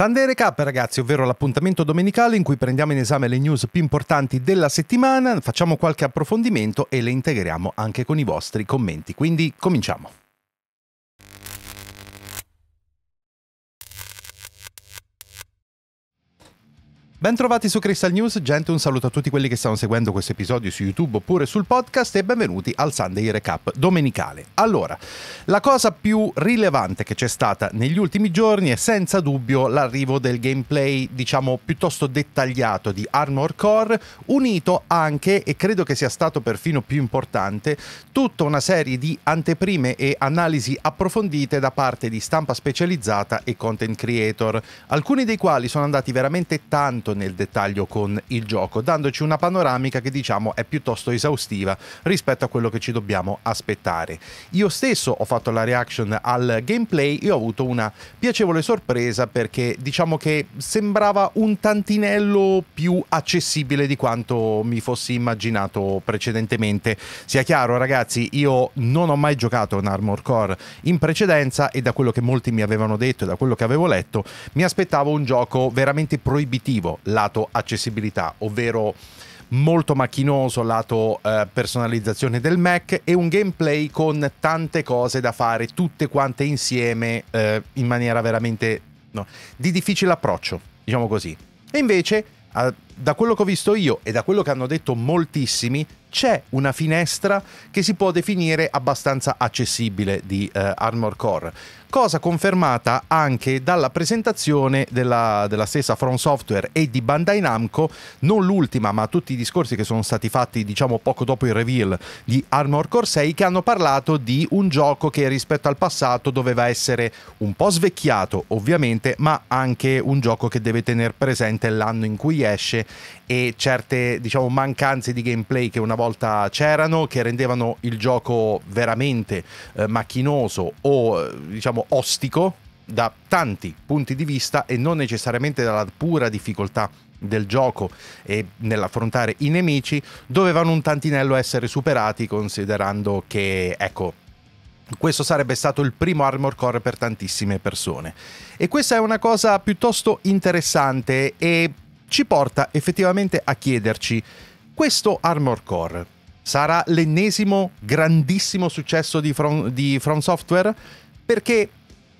Sunday Recap ragazzi, ovvero l'appuntamento domenicale in cui prendiamo in esame le news più importanti della settimana, facciamo qualche approfondimento e le integriamo anche con i vostri commenti. Quindi cominciamo. Bentrovati su Crystal News, gente, un saluto a tutti quelli che stanno seguendo questo episodio su YouTube oppure sul podcast e benvenuti al Sunday Recap domenicale. Allora, la cosa più rilevante che c'è stata negli ultimi giorni è senza dubbio l'arrivo del gameplay, diciamo, piuttosto dettagliato di Armor Core, unito anche, e credo che sia stato perfino più importante, tutta una serie di anteprime e analisi approfondite da parte di stampa specializzata e content creator, alcuni dei quali sono andati veramente tanto entrato nel dettaglio con il gioco, dandoci una panoramica che diciamo è piuttosto esaustiva rispetto a quello che ci dobbiamo aspettare. Io stesso ho fatto la reaction al gameplay e ho avuto una piacevole sorpresa perché diciamo che sembrava un tantinello più accessibile di quanto mi fossi immaginato precedentemente. Sia chiaro ragazzi, io non ho mai giocato un Armor Core in precedenza e da quello che molti mi avevano detto e da quello che avevo letto mi aspettavo un gioco veramente proibitivo lato accessibilità, ovvero molto macchinoso lato eh, personalizzazione del Mac e un gameplay con tante cose da fare tutte quante insieme eh, in maniera veramente no, di difficile approccio, diciamo così. E invece, a, da quello che ho visto io e da quello che hanno detto moltissimi, c'è una finestra che si può definire abbastanza accessibile di eh, Armor Core, cosa confermata anche dalla presentazione della, della, stessa From Software e di Bandai Namco, non l'ultima ma tutti i discorsi che sono stati fatti diciamo poco dopo il reveal di Armor Core 6 che hanno parlato di un gioco che rispetto al passato doveva essere un po' svecchiato ovviamente ma anche un gioco che deve tenere presente l'anno in cui esce e certe diciamo mancanze di gameplay che una volta c'erano, che rendevano il gioco veramente eh, macchinoso o eh, diciamo ostico da tanti punti di vista e non necessariamente dalla pura difficoltà del gioco e nell'affrontare i nemici dovevano un tantinello essere superati considerando che ecco questo sarebbe stato il primo Armor Core per tantissime persone e questa è una cosa piuttosto interessante e ci porta effettivamente a chiederci questo Armor Core sarà l'ennesimo grandissimo successo di From, di From Software perché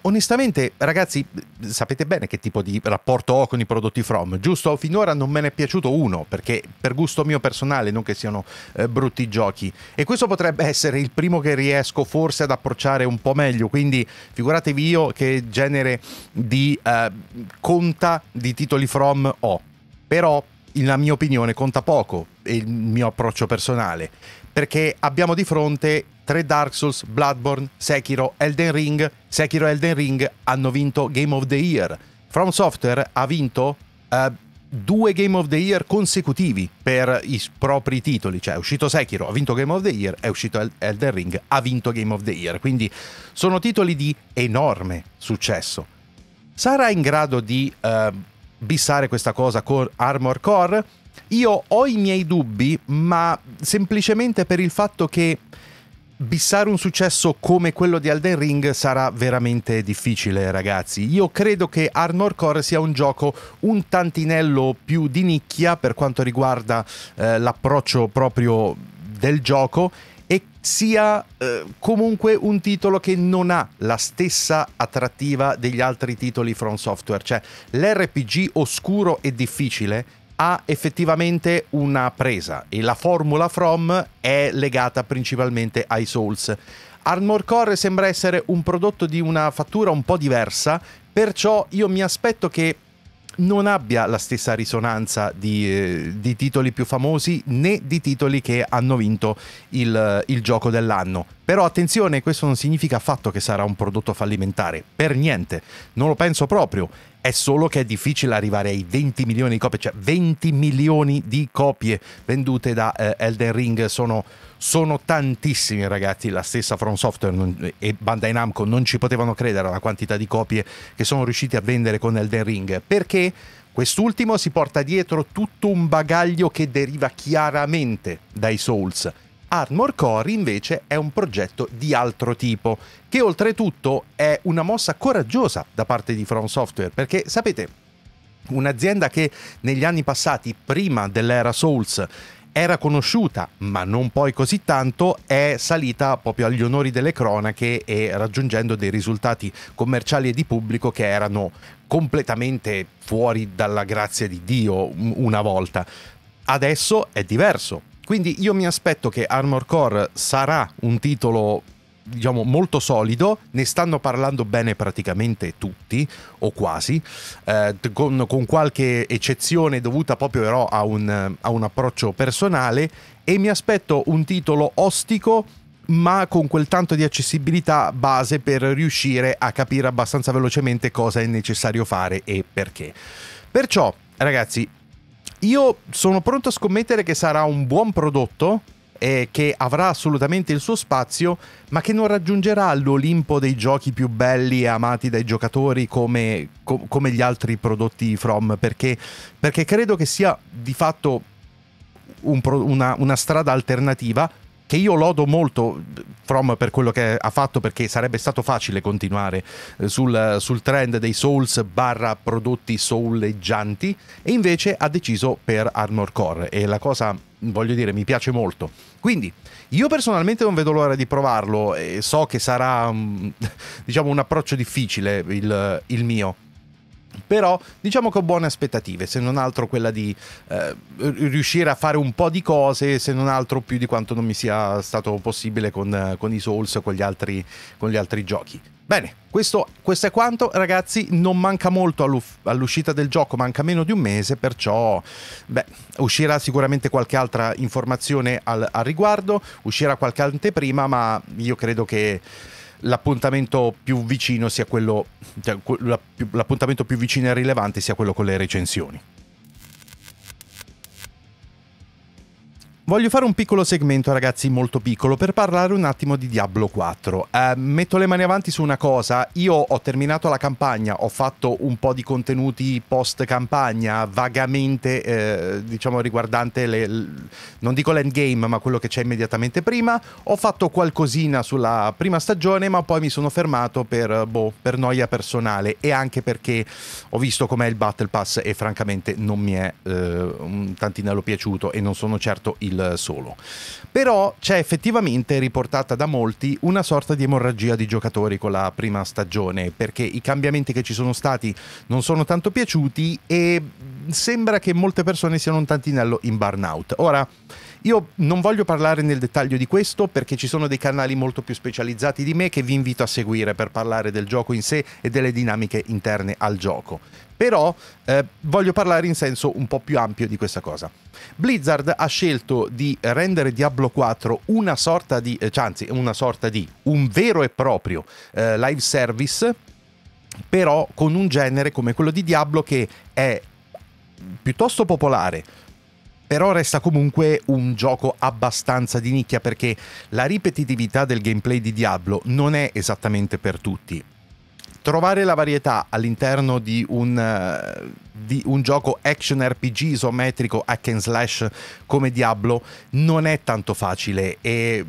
onestamente, ragazzi, sapete bene che tipo di rapporto ho con i prodotti From, giusto? Finora non me ne è piaciuto uno, perché per gusto mio personale, non che siano eh, brutti giochi. E questo potrebbe essere il primo che riesco forse ad approcciare un po' meglio, quindi figuratevi io che genere di eh, conta di titoli From ho. Però, nella mia opinione, conta poco, il mio approccio personale, perché abbiamo di fronte tre Dark Souls, Bloodborne, Sekiro, Elden Ring. Sekiro e Elden Ring hanno vinto Game of the Year. From Software ha vinto uh, due Game of the Year consecutivi per i propri titoli, cioè è uscito Sekiro, ha vinto Game of the Year, è uscito Elden Ring, ha vinto Game of the Year, quindi sono titoli di enorme successo. Sarà in grado di uh, bissare questa cosa con Armor Core? Io ho i miei dubbi, ma semplicemente per il fatto che bissare un successo come quello di Elden Ring sarà veramente difficile, ragazzi. Io credo che Arnor Core sia un gioco un tantinello più di nicchia per quanto riguarda eh, l'approccio proprio del gioco e sia eh, comunque un titolo che non ha la stessa attrattiva degli altri titoli From Software, cioè l'RPG oscuro e difficile ha effettivamente una presa e la formula From è legata principalmente ai Souls. Armor Core sembra essere un prodotto di una fattura un po' diversa, perciò io mi aspetto che non abbia la stessa risonanza di, eh, di titoli più famosi né di titoli che hanno vinto il, eh, il gioco dell'anno. Però attenzione, questo non significa affatto che sarà un prodotto fallimentare, per niente, non lo penso proprio è solo che è difficile arrivare ai 20 milioni di copie, cioè 20 milioni di copie vendute da eh, Elden Ring sono, sono tantissimi ragazzi, la stessa From Software non, e Bandai Namco non ci potevano credere alla quantità di copie che sono riusciti a vendere con Elden Ring, perché quest'ultimo si porta dietro tutto un bagaglio che deriva chiaramente dai Souls Armor Core invece è un progetto di altro tipo, che oltretutto è una mossa coraggiosa da parte di From Software, perché sapete, un'azienda che negli anni passati, prima dell'era Souls, era conosciuta, ma non poi così tanto, è salita proprio agli onori delle cronache e raggiungendo dei risultati commerciali e di pubblico che erano completamente fuori dalla grazia di Dio una volta. Adesso è diverso, quindi io mi aspetto che Armor Core sarà un titolo diciamo molto solido, ne stanno parlando bene praticamente tutti o quasi, eh, con, con, qualche eccezione dovuta proprio però a un, a un approccio personale e mi aspetto un titolo ostico ma con quel tanto di accessibilità base per riuscire a capire abbastanza velocemente cosa è necessario fare e perché. Perciò, ragazzi, io sono pronto a scommettere che sarà un buon prodotto eh, che avrà assolutamente il suo spazio, ma che non raggiungerà l'Olimpo dei giochi più belli e amati dai giocatori come, co- come gli altri prodotti From, perché, perché, credo che sia di fatto un pro- una, una strada alternativa che io lodo molto From per quello che ha fatto perché sarebbe stato facile continuare eh, sul, sul trend dei Souls barra prodotti souleggianti e invece ha deciso per Armor Core e la cosa voglio dire mi piace molto quindi io personalmente non vedo l'ora di provarlo e so che sarà diciamo un approccio difficile il, il mio però diciamo che ho buone aspettative, se non altro quella di eh, riuscire a fare un po' di cose, se non altro più di quanto non mi sia stato possibile con, con i Souls o con, con gli altri giochi. Bene, questo, questo, è quanto, ragazzi. Non manca molto all'uscita del gioco, manca meno di un mese, perciò beh, uscirà sicuramente qualche altra informazione al, al riguardo, uscirà qualche anteprima, ma io credo che l'appuntamento più vicino sia quello, cioè, l'appuntamento più vicino e rilevante sia quello con le recensioni. Voglio fare un piccolo segmento, ragazzi, molto piccolo, per parlare un attimo di Diablo 4. Eh, metto le mani avanti su una cosa, io ho terminato la campagna, ho fatto un po' di contenuti post campagna, vagamente, eh, diciamo, riguardante le, non dico l'endgame, ma quello che c'è immediatamente prima. Ho fatto qualcosina sulla prima stagione, ma poi mi sono fermato per, boh, per noia personale e anche perché ho visto com'è il Battle Pass e francamente non mi è eh, un tantinello piaciuto e non sono certo il il solo. Però c'è effettivamente riportata da molti una sorta di emorragia di giocatori con la prima stagione, perché i cambiamenti che ci sono stati non sono tanto piaciuti e sembra che molte persone siano un tantinello in burnout. Ora, io non voglio parlare nel dettaglio di questo perché ci sono dei canali molto più specializzati di me che vi invito a seguire per parlare del gioco in sé e delle dinamiche interne al gioco. Però eh, voglio parlare in senso un po' più ampio di questa cosa. Blizzard ha scelto di rendere Diablo 4 una sorta di, eh, anzi una sorta di, un vero e proprio eh, live service, però con un genere come quello di Diablo che è piuttosto popolare, però resta comunque un gioco abbastanza di nicchia perché la ripetitività del gameplay di Diablo non è esattamente per tutti. Trovare la varietà all'interno di un, eh, di un gioco action RPG isometrico hack and slash come Diablo non è tanto facile e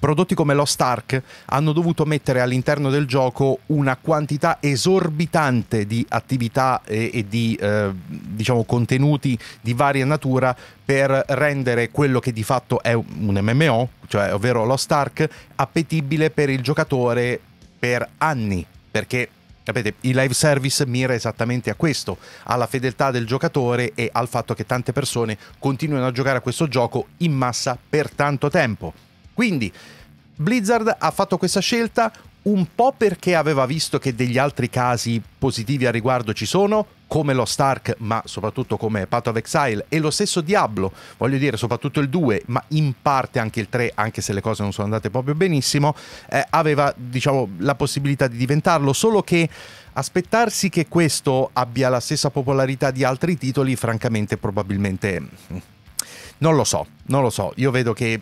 prodotti come lo Stark hanno dovuto mettere all'interno del gioco una quantità esorbitante di attività e, e di eh, diciamo, contenuti di varia natura per rendere quello che di fatto è un MMO, cioè ovvero lo Stark, appetibile per il giocatore per anni, perché Capite? i live service mira esattamente a questo, alla fedeltà del giocatore e al fatto che tante persone continuino a giocare a questo gioco in massa per tanto tempo. Quindi Blizzard ha fatto questa scelta un po' perché aveva visto che degli altri casi positivi a riguardo ci sono, come lo Stark, ma soprattutto come Path of Exile e lo stesso Diablo, voglio dire soprattutto il 2, ma in parte anche il 3, anche se le cose non sono andate proprio benissimo, eh, aveva diciamo, la possibilità di diventarlo, solo che aspettarsi che questo abbia la stessa popolarità di altri titoli, francamente probabilmente mm, non lo so, non lo so. Io vedo che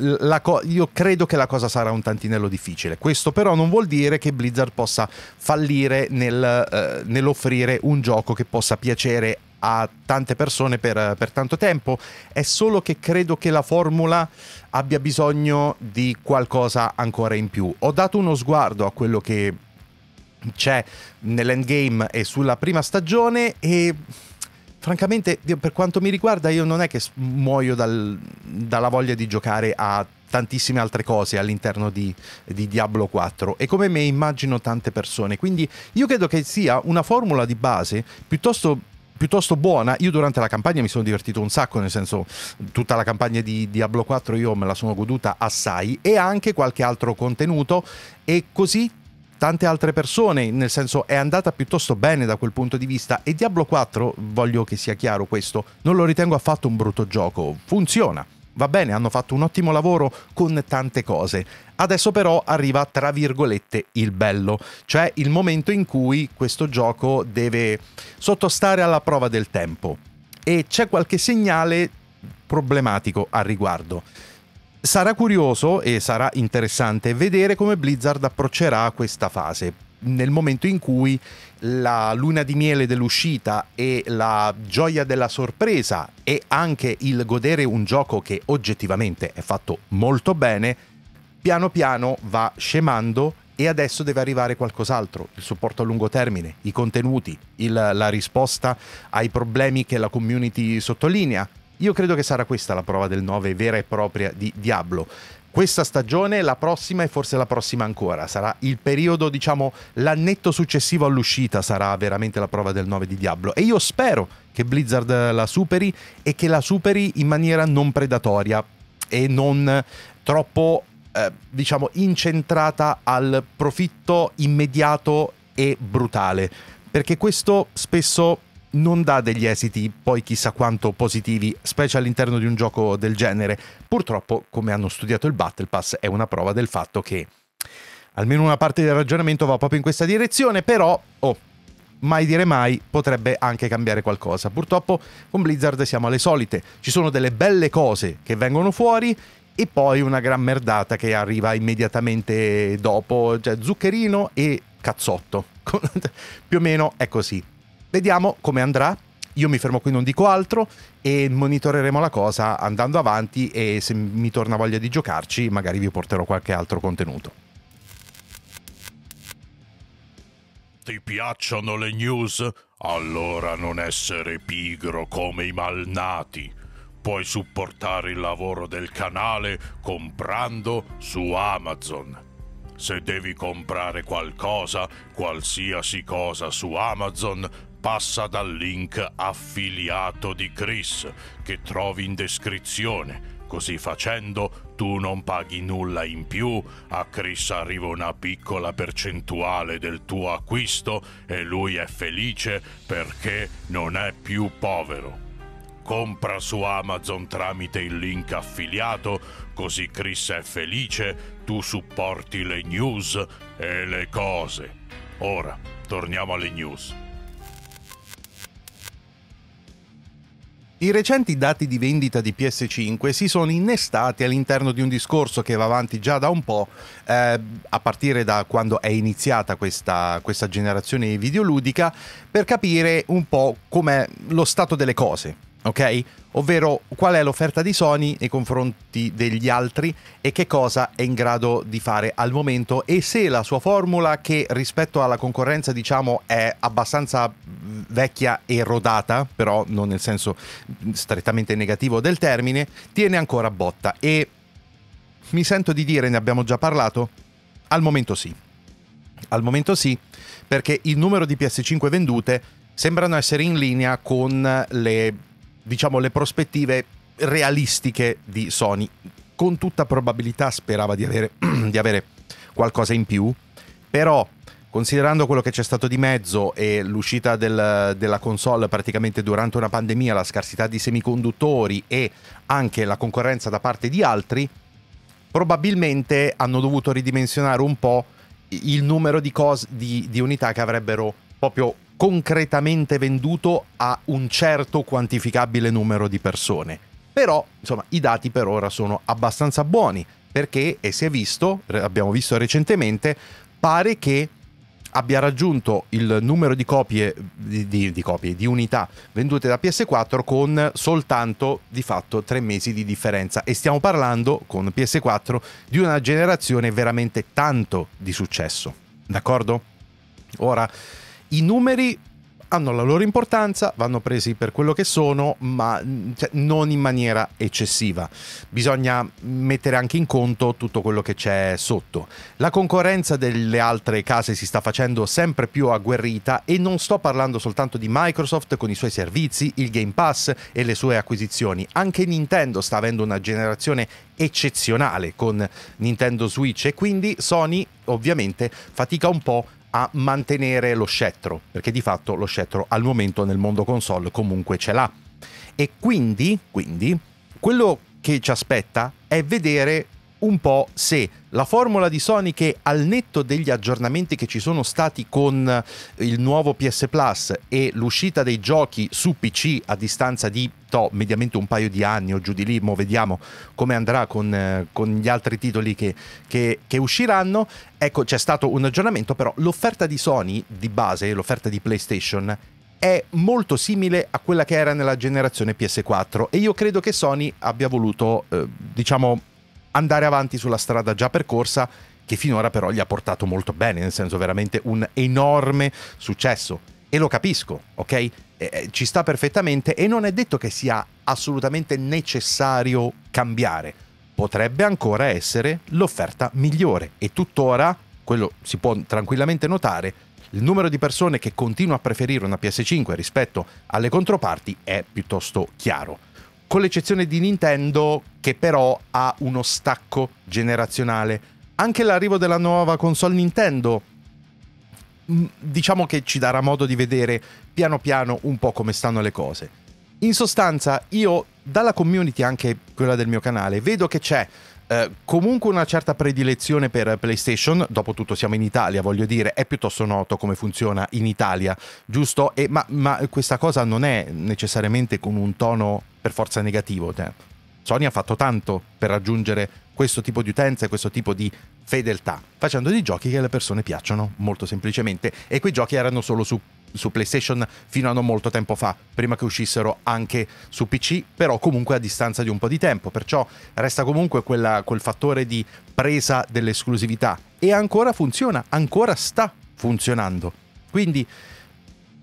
eh, co- io credo che la cosa sarà un tantinello difficile. Questo però non vuol dire che Blizzard possa fallire nel, eh, nell'offrire un gioco che possa piacere a tante persone per, per, tanto tempo, è solo che credo che la formula abbia bisogno di qualcosa ancora in più. Ho dato uno sguardo a quello che c'è nell'endgame e sulla prima stagione e francamente, per quanto mi riguarda, io non è che muoio dal, dalla voglia di giocare a tantissime altre cose all'interno di, di, Diablo 4 e come me immagino tante persone. Quindi io credo che sia una formula di base piuttosto piuttosto buona. Io durante la campagna mi sono divertito un sacco, nel senso tutta la campagna di Diablo 4 io me la sono goduta assai e anche qualche altro contenuto e così tante altre persone, nel senso è andata piuttosto bene da quel punto di vista e Diablo 4, voglio che sia chiaro questo, non lo ritengo affatto un brutto gioco, funziona. Va bene, hanno fatto un ottimo lavoro con tante cose. Adesso però arriva, tra virgolette, il bello, cioè il momento in cui questo gioco deve sottostare alla prova del tempo. E c'è qualche segnale problematico al riguardo. Sarà curioso e sarà interessante vedere come Blizzard approccerà questa fase, nel momento in cui la luna di miele dell'uscita e la gioia della sorpresa e anche il godere un gioco che oggettivamente è fatto molto bene, piano piano va scemando e adesso deve arrivare qualcos'altro, il supporto a lungo termine, i contenuti, il, la risposta ai problemi che la community sottolinea, io credo che sarà questa la prova del 9 vera e propria di Diablo. Questa stagione, la prossima e forse la prossima ancora, sarà il periodo, diciamo, l'annetto successivo all'uscita sarà veramente la prova del 9 di Diablo e io spero che Blizzard la superi e che la superi in maniera non predatoria e non troppo eh, diciamo incentrata al profitto immediato e brutale perché questo spesso non dà degli esiti poi chissà quanto positivi, specie all'interno di un gioco del genere. Purtroppo, come hanno studiato il Battle Pass, è una prova del fatto che almeno una parte del ragionamento va proprio in questa direzione, però, oh, mai dire mai, potrebbe anche cambiare qualcosa. Purtroppo con Blizzard siamo alle solite, ci sono delle belle cose che vengono fuori e poi una gran merdata che arriva immediatamente dopo, cioè zuccherino e cazzotto. più o meno è così. Vediamo come andrà. Io mi fermo qui, non dico altro e monitoreremo la cosa andando avanti e se mi torna voglia di giocarci magari vi porterò qualche altro contenuto. Ti piacciono le news? Allora non essere pigro come i malnati. Puoi supportare il lavoro del canale comprando su Amazon. Se devi comprare qualcosa, qualsiasi cosa su Amazon, passa dal link affiliato di Chris che trovi in descrizione. Così facendo tu non paghi nulla in più, a Chris arriva una piccola percentuale del tuo acquisto e lui è felice perché non è più povero. Compra su Amazon tramite il link affiliato, così Chris è felice, tu supporti le news e le cose. Ora, torniamo alle news. I recenti dati di vendita di PS5 si sono innestati all'interno di un discorso che va avanti già da un po', eh, a partire da quando è iniziata questa, questa generazione videoludica, per capire un po' com'è lo stato delle cose, ok? Ovvero qual è l'offerta di Sony nei confronti degli altri e che cosa è in grado di fare al momento e se la sua formula che rispetto alla concorrenza diciamo è abbastanza vecchia e rodata, però non nel senso strettamente negativo del termine, tiene ancora botta e mi sento di dire, ne abbiamo già parlato, al momento sì. Al momento sì, perché il numero di PS5 vendute sembrano essere in linea con le, diciamo, le prospettive realistiche di Sony. Con tutta probabilità sperava di avere, di avere qualcosa in più, però Considerando quello che c'è stato di mezzo e l'uscita del, della console praticamente durante una pandemia, la scarsità di semiconduttori e anche la concorrenza da parte di altri, probabilmente hanno dovuto ridimensionare un po' il numero di, cos- di, di unità che avrebbero proprio concretamente venduto a un certo quantificabile numero di persone. Però, insomma, i dati per ora sono abbastanza buoni perché, e si è visto, abbiamo visto recentemente, pare che abbia raggiunto il numero di copie di, di, di copie di, unità vendute da PS4 con soltanto di fatto tre mesi di differenza e stiamo parlando con PS4 di una generazione veramente tanto di successo d'accordo? ora i numeri hanno la loro importanza, vanno presi per quello che sono, ma mm, cioè, non in maniera eccessiva. Bisogna mettere anche in conto tutto quello che c'è sotto. La concorrenza delle altre case si sta facendo sempre più agguerrita e non sto parlando soltanto di Microsoft con i suoi servizi, il Game Pass e le sue acquisizioni. Anche Nintendo sta avendo una generazione eccezionale con Nintendo Switch e quindi Sony ovviamente fatica un po' a mantenere lo scettro, perché di fatto lo scettro al momento nel mondo console comunque ce l'ha. E quindi, quindi quello che ci aspetta è vedere un po' se la formula di Sony che al netto degli aggiornamenti che ci sono stati con eh, il nuovo PS Plus e l'uscita dei giochi su PC a distanza di to, mediamente un paio di anni o giù di lì, mo vediamo come andrà con, eh, con gli altri titoli che, che, che usciranno, ecco c'è stato un aggiornamento però l'offerta di Sony di base, l'offerta di PlayStation è molto simile a quella che era nella generazione PS4 e io credo che Sony abbia voluto eh, diciamo andare avanti sulla strada già percorsa che finora però gli ha portato molto bene, nel senso veramente un enorme successo. E lo capisco, ok? Eh, ci sta perfettamente e non è detto che sia assolutamente necessario cambiare. Potrebbe ancora essere l'offerta migliore e tuttora, quello si può tranquillamente notare, il numero di persone che continua a preferire una PS5 rispetto alle controparti è piuttosto chiaro con l'eccezione di Nintendo che però ha uno stacco generazionale. Anche l'arrivo della nuova console Nintendo mm, diciamo che ci darà modo di vedere piano piano un po' come stanno le cose. In sostanza, io dalla community, anche quella del mio canale, vedo che c'è eh, comunque una certa predilezione per PlayStation, dopotutto siamo in Italia, voglio dire, è piuttosto noto come funziona in Italia, giusto? E, ma, ma questa cosa non è necessariamente con un tono per forza negativo. Cioè, Sony ha fatto tanto per raggiungere questo tipo di utenza e questo tipo di fedeltà, facendo dei giochi che alle persone piacciono molto semplicemente. E quei giochi erano solo su, su PlayStation fino a non molto tempo fa, prima che uscissero anche su PC, però comunque a distanza di un po' di tempo. Perciò resta comunque quella, quel fattore di presa dell'esclusività. E ancora funziona, ancora sta funzionando. Quindi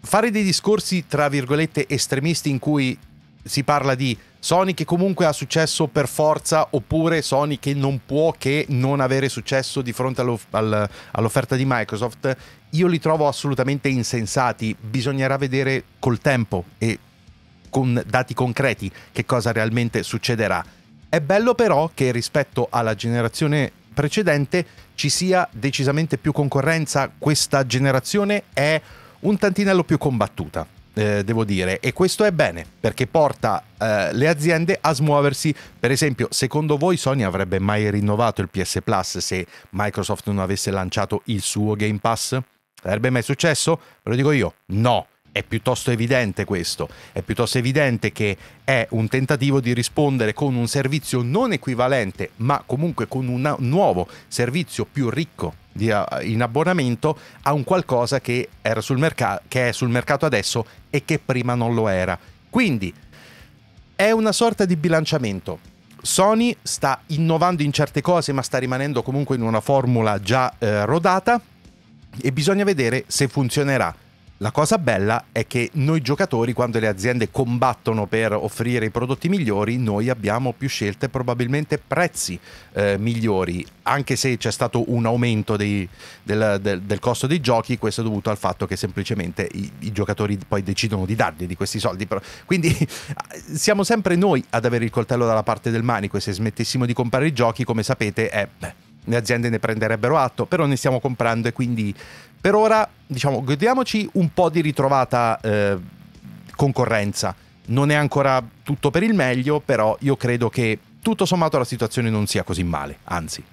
fare dei discorsi, tra virgolette, estremisti in cui si parla di Sony che comunque ha successo per forza oppure Sony che non può che non avere successo di fronte all'offerta di Microsoft, io li trovo assolutamente insensati, bisognerà vedere col tempo e con dati concreti che cosa realmente succederà. È bello però che rispetto alla generazione precedente ci sia decisamente più concorrenza, questa generazione è un tantinello più combattuta eh, devo dire, e questo è bene perché porta eh, le aziende a smuoversi. Per esempio, secondo voi Sony avrebbe mai rinnovato il PS Plus se Microsoft non avesse lanciato il suo Game Pass? Sarebbe mai successo? Ve lo dico io, no. È piuttosto evidente questo, è piuttosto evidente che è un tentativo di rispondere con un servizio non equivalente, ma comunque con un nuovo servizio più ricco di, in abbonamento a un qualcosa che, merca- che è sul mercato adesso e che prima non lo era. Quindi è una sorta di bilanciamento. Sony sta innovando in certe cose ma sta rimanendo comunque in una formula già eh, rodata e bisogna vedere se funzionerà. La cosa bella è che noi giocatori, quando le aziende combattono per offrire i prodotti migliori, noi abbiamo più scelte e probabilmente prezzi eh, migliori, anche se c'è stato un aumento dei, del, del, del, costo dei giochi, questo è dovuto al fatto che semplicemente i, i giocatori poi decidono di dargli di questi soldi. Quindi siamo sempre noi ad avere il coltello dalla parte del manico e se smettessimo di comprare i giochi, come sapete, è... Beh, le aziende ne prenderebbero atto, però ne stiamo comprando e quindi per ora diciamo godiamoci un po' di ritrovata eh, concorrenza. Non è ancora tutto per il meglio, però io credo che tutto sommato la situazione non sia così male, anzi.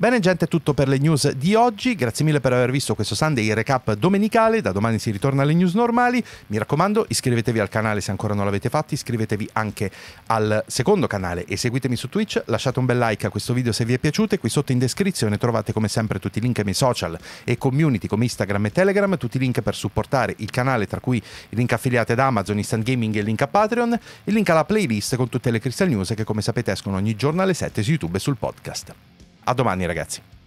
Bene gente, è tutto per le news di oggi. Grazie mille per aver visto questo Sunday recap domenicale. Da domani si ritorna alle news normali. Mi raccomando, iscrivetevi al canale se ancora non l'avete fatto, iscrivetevi anche al secondo canale e seguitemi su Twitch. Lasciate un bel like a questo video se vi è piaciuto e qui sotto in descrizione trovate come sempre tutti i link ai miei social e community come Instagram e Telegram, tutti i link per supportare il canale, tra cui i link affiliati ad Amazon, Instant Gaming e il link a Patreon, il link alla playlist con tutte le Crystal News che come sapete escono ogni giorno alle 7 su YouTube e sul podcast. A domani ragazzi.